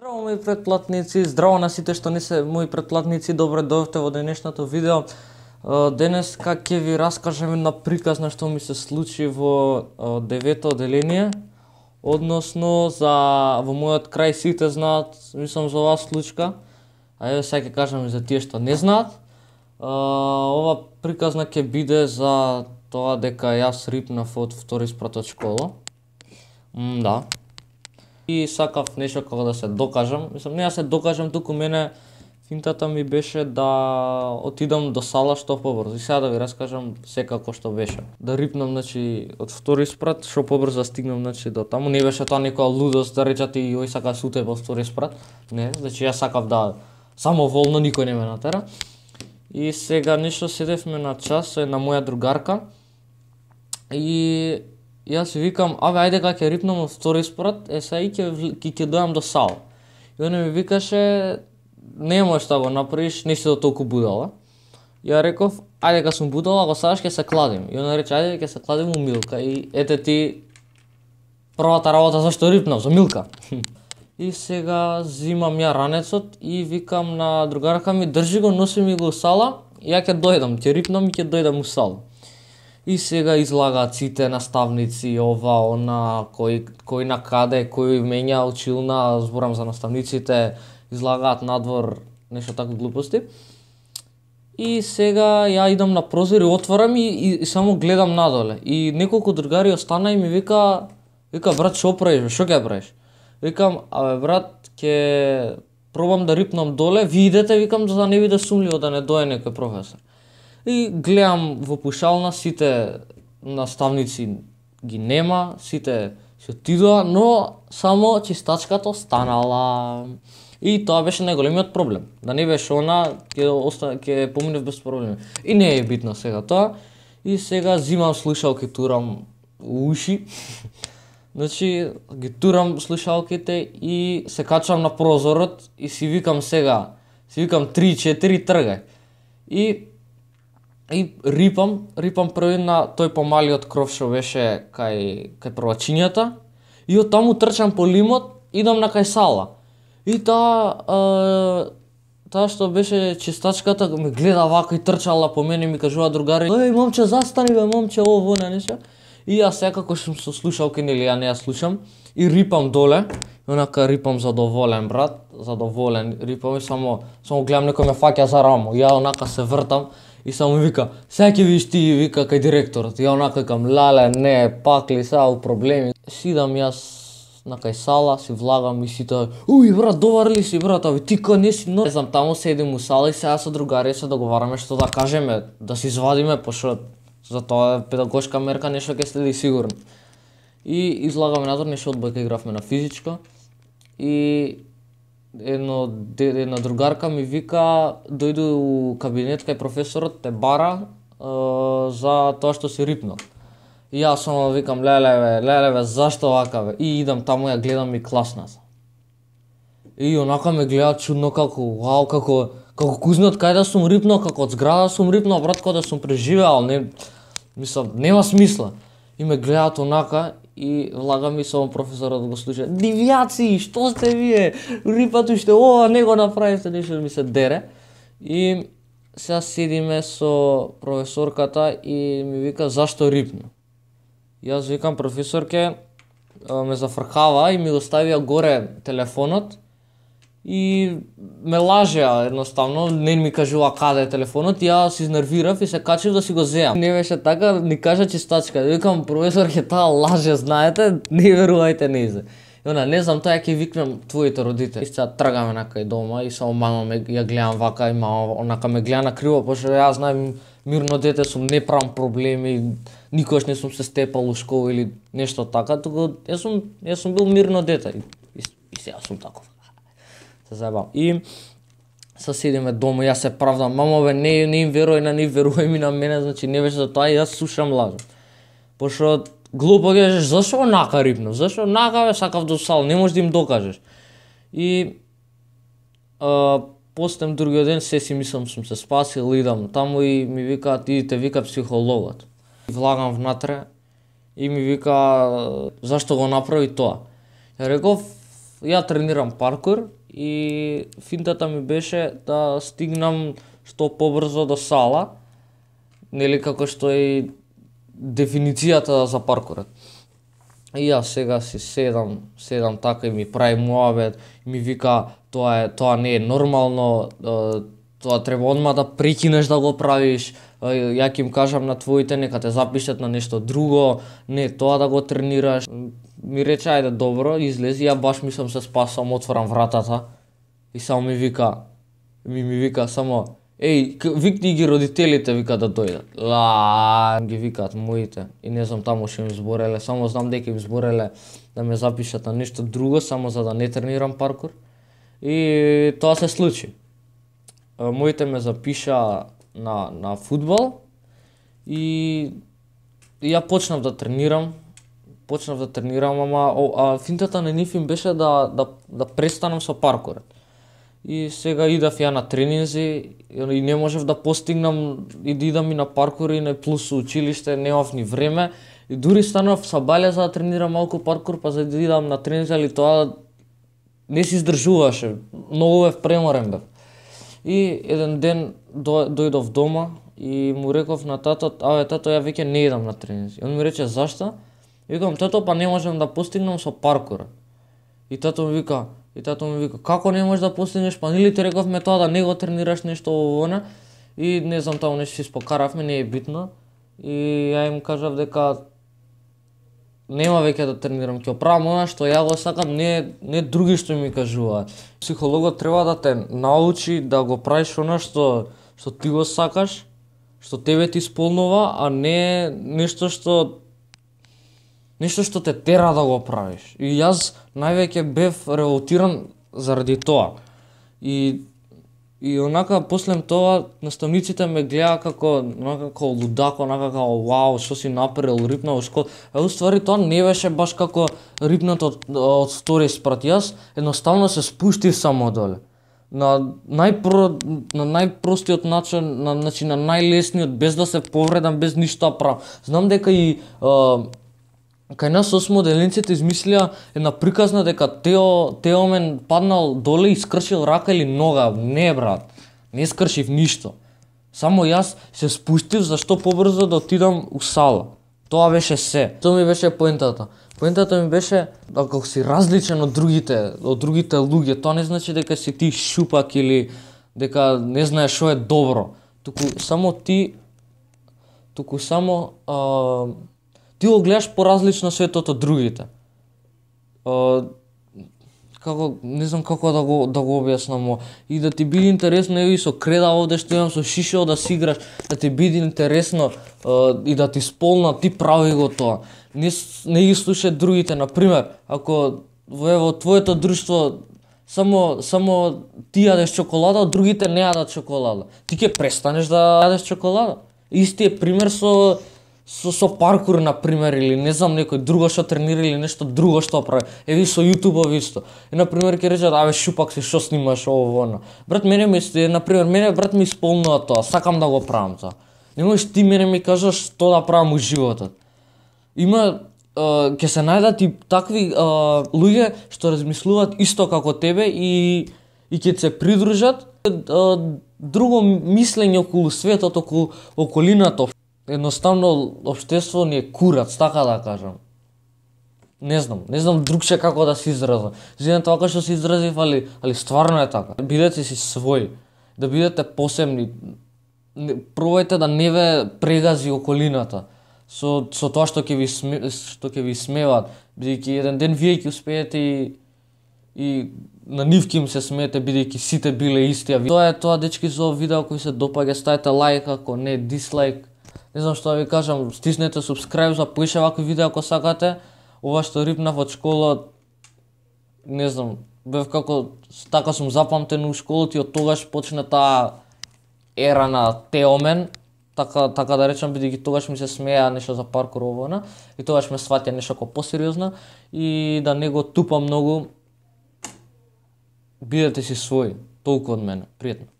Здраво, мои предплатници, здраво на сите што не се мои предплатници, добро дојдовте во денешното видео. Денес как ќе ви раскажам на приказ на што ми се случи во девето оделение, односно за во мојот крај сите знаат, мислам за оваа случка, а еве сега ќе кажам за тие што не знаат. Ова приказна ќе биде за тоа дека јас рипнав од втори од школа. М, да и сакав нешто како да се докажам. Мислам, не да се докажам, туку мене финтата ми беше да отидам до сала што побрзо. И сега да ви раскажам секако што беше. Да рипнам, значи, од втори спрат, што побрзо да стигнам, значи, до таму. Не беше тоа некоја лудост да речат и ој сака суте да во втори спрат. Не, значи, јас сакав да само волно никој не ме натера. И сега нешто седевме на час со една моја другарка. И И јас ја викам, аве, ајде кај ќе рипнам во втори спорт, е са и ќе ќе дојам до САО. И она ми викаше, не можеш да го направиш, не си до да толку будала. Ја реков, ајде кај сум будала, го садаш ќе се кладим. И она рече, ајде ќе се кладим у Милка. И ете ти првата работа зашто рипнам, за Милка. И сега зимам ја ранецот и викам на другарка ми, држи го, носи ми го у сала, ја ќе дојдам, ќе рипнам и ќе дојдам у сала и сега излагаат сите наставници, ова, она, кој, кој на каде, кој менја училна, зборам за наставниците, излагаат надвор нешто така глупости. И сега ја идам на прозор и отворам и, и, и само гледам надоле. И неколку другари остана и ми вика, вика брат што правиш, што ќе правиш? Викам, абе брат, ќе пробам да рипнам доле, ви идете, викам, за да не биде сумливо да не дое некој професор. И гледам во пушална, сите наставници ги нема, сите се отидоа, но само чистачката останала. И тоа беше најголемиот проблем. Да не беше она, ќе остан... ќе поминев без проблеми. И не е битно сега тоа. И сега зимам слушалки турам уши. Значи, ги турам слушалките и се качам на прозорот и си викам сега, си викам 3-4 тргај. И И рипам, рипам први на тој помалиот кров што беше кај, кај првачињата. И од таму трчам по лимот, идам на кај сала. И таа, е, таа што беше чистачката, ме гледа вака и трчала по мене и ми кажува другари, Еј, момче, застани бе, момче, ово, не нешто. И ја секако сум со слушалки, или ја не ја слушам и рипам доле. И онака рипам задоволен, брат, задоволен, рипам и само, само гледам некој ме фаќа за рамо. Ја онака се вртам и само вика, сеќи ќе виш ти, вика кај директорот. Ја онака кам, лале, не, пак ли са проблеми. Сидам јас на кај сала, си влагам и си тоа, уј брат, довар ли си брат, ави, ти кај не си, но... Не знам, таму седим у сала и сега со другари се договараме што да кажеме, да си извадиме, пошто Затоа педагошка мерка нешто ќе следи сигурно. И излагаме надвор нешто од бојка игравме на физичко. И едно, една другарка ми вика, дојду у кабинет кај професорот, те бара е, за тоа што си рипнал. И јас само викам, лелеве, лелеве, ле, зашто вака, бе? И идам таму, ја гледам и класна се. И онака ме гледа чудно како, вау, како, како кузнат кај да сум рипнал, како од зграда сум рипнал, брат, да сум преживеал, не, Мислам, нема смисла. И ме гледаат онака и влага ми само професорот да го слуша. Дивјаци, што сте вие? Рипату ще ова, не го направивте нешто ми се дере. И сега седиме со професорката и ми вика зашто рипна. Јас викам професорке, ме зафркава и ми го ставија горе телефонот и ме лажеа едноставно, не ми кажува каде е телефонот, ја се изнервирав и се качив да си го зеам. Не беше така, ни кажа чистачка, викам професор ќе таа лаже, знаете, не верувајте не. И она, не знам, тоа ќе викнам твоите родители. И сега тргаме на кај дома и само мама ме ја гледам вака и мама онака ме гледа на криво, пошто јас знам мирно дете сум, не правам проблеми, никош не сум се степал у школа или нешто така, туку јас сум, јас сум бил мирно дете и, и, и сега сум таков се зајбам. И се седиме дома, јас се правдам, мама бе, не, не им верувај на нив, верувај ми на мене, значи не беше за тоа јас слушам лажа. Пошто глупо кажеш, зашо нака рипно, зашо нака бе сакав до сал, не можеш да им докажеш. И а, постем другиот ден се си мислам сум се спасил, идам таму и ми викаат, идите, вика психологот. Влагам внатре и ми вика, зашто го направи тоа? Ја реков, ја тренирам паркур, и финтата ми беше да стигнам што побрзо до сала, нели како што е дефиницијата за паркурот. И јас сега си седам, седам така и ми прави муавет, ми вика тоа е тоа не е нормално, тоа треба одма да прекинеш да го правиш, ја ќе им кажам на твоите нека те запишат на нешто друго, не тоа да го тренираш. Ми рече ајде добро, излези, ја баш мислам се спасам, отворам вратата и само ми вика, ми ми вика само Еј, викни ги родителите, вика да дојдат. Ла, ги викаат моите. И не знам таму што им збореле, само знам дека им збореле да ме запишат на нешто друго, само за да не тренирам паркур. И тоа се случи моите ме запиша на, на футбол и, ја почнав да тренирам, почнав да тренирам, ама о, а, финтата на нив им беше да, да, да престанам со паркурот. И сега идав ја на тренинзи и не можев да постигнам и да идам и на паркур и на плюс училиште, немав ни време. И дури станав со бале за да тренирам малку паркур, па за да идам на тренинзи, али тоа не се издржуваше. Многу бев преморен бев. И еден ден до, дојдов дома и му реков на тато, аве тато ја веќе не идам на тренинзи. Он ми рече зашто? Викам тато па не можам да постигнам со паркур. И тато ми вика, и тато ми вика како не можеш да постигнеш, па нели ти рековме тоа да не го тренираш нешто ово она. И не знам таму нешто си спокаравме, не е битно. И ја им кажав дека нема веќе да тренирам, ќе оправам она што ја го сакам, не не други што ми кажуваат. Психологот треба да те научи да го правиш она што што ти го сакаш, што тебе ти исполнува, а не нешто што нешто што те тера да го правиш. И јас највеќе бев револтиран заради тоа. И И онака после тоа наставниците ме гледа како онака како лудак, онака како вау, што си направил, рипна во школа. А уствари тоа не беше баш како рипнато од, од втори спрат јас, едноставно се спушти само доле. На најпро на најпростиот начин, на, значи на најлесниот без да се повредам, без ништа прав. Знам дека и Кај нас осмоделниците измислија една приказна дека Тео, Тео мен паднал доле и скршил рака или нога. Не, брат, не скршив ништо. Само јас се спуштив зашто побрзо да отидам у сала. Тоа беше се. Тоа ми беше поентата. Поентата ми беше ако си различен од другите, од другите луѓе, тоа не значи дека си ти шупак или дека не знаеш што е добро. Туку само ти туку само а, ти го гледаш поразлично светот од другите. Uh, како не знам како да го да го објаснам и да ти биде интересно и со креда овде што имам со шишо да си играш да ти биде интересно и да ти сполна ти прави го тоа не не ги слушај другите на пример ако во ево твоето друштво само само ти јадеш чоколада другите не јадат чоколада ти ќе престанеш да јадеш чоколада исти е пример со со со паркур на пример или не знам некој друго што тренира или нешто друго што прави. Еве со јутубов исто. И на пример ќе речат аве шупак си што снимаш ово воно, Брат мене ми сте на пример мене брат ми исполнува тоа, сакам да го правам тоа. Не можеш ти мене ми кажеш што да правам во животот. Има ќе се најдат и такви а, луѓе што размислуваат исто како тебе и и ќе се придружат друго мислење околу светот, околу околината, едноставно општество ни е курац, така да кажам. Не знам, не знам другше како да се изразам. Зидам така што се изразив, али, али стварно е така. Бидете си свој, да бидете посебни. Пробајте да не ве прегази околината со, со тоа што ќе ви, сме, што ќе ви смеват, бидејќи еден ден вие ќе успеете и, и на нив им се смеете, бидејќи сите биле исти. Тоа е тоа, дечки, за видео, кој се допаѓа, ставете лайк, ако не, дислайк не знам што да ви кажам, стиснете субскрајб за поише вакви видеа ако сакате. Ова што рипнав од школа, не знам, бев како така сум запамтен у школот и од тогаш почна таа ера на теомен, така така да речам бидејќи тогаш ми се смеа нешто за паркур овона и тогаш ме сватија нешто како посериозно и да не го тупам многу бидете си свој толку од мене пријатно